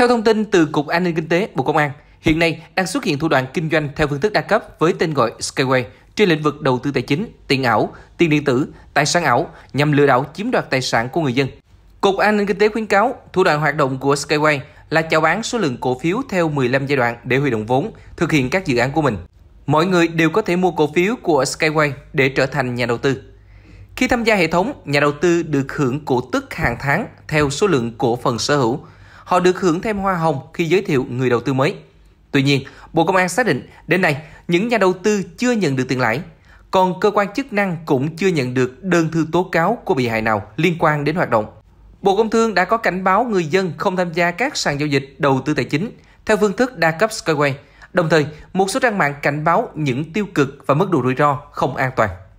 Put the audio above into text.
Theo thông tin từ Cục An ninh Kinh tế Bộ Công an, hiện nay đang xuất hiện thủ đoạn kinh doanh theo phương thức đa cấp với tên gọi Skyway trên lĩnh vực đầu tư tài chính, tiền ảo, tiền điện tử, tài sản ảo nhằm lừa đảo chiếm đoạt tài sản của người dân. Cục An ninh Kinh tế khuyến cáo thủ đoạn hoạt động của Skyway là chào bán số lượng cổ phiếu theo 15 giai đoạn để huy động vốn, thực hiện các dự án của mình. Mọi người đều có thể mua cổ phiếu của Skyway để trở thành nhà đầu tư. Khi tham gia hệ thống, nhà đầu tư được hưởng cổ tức hàng tháng theo số lượng cổ phần sở hữu họ được hưởng thêm hoa hồng khi giới thiệu người đầu tư mới. Tuy nhiên, Bộ Công an xác định đến nay những nhà đầu tư chưa nhận được tiền lãi, còn cơ quan chức năng cũng chưa nhận được đơn thư tố cáo của bị hại nào liên quan đến hoạt động. Bộ Công Thương đã có cảnh báo người dân không tham gia các sàn giao dịch đầu tư tài chính theo phương thức đa cấp Skyway, đồng thời một số trang mạng cảnh báo những tiêu cực và mức độ rủi ro không an toàn.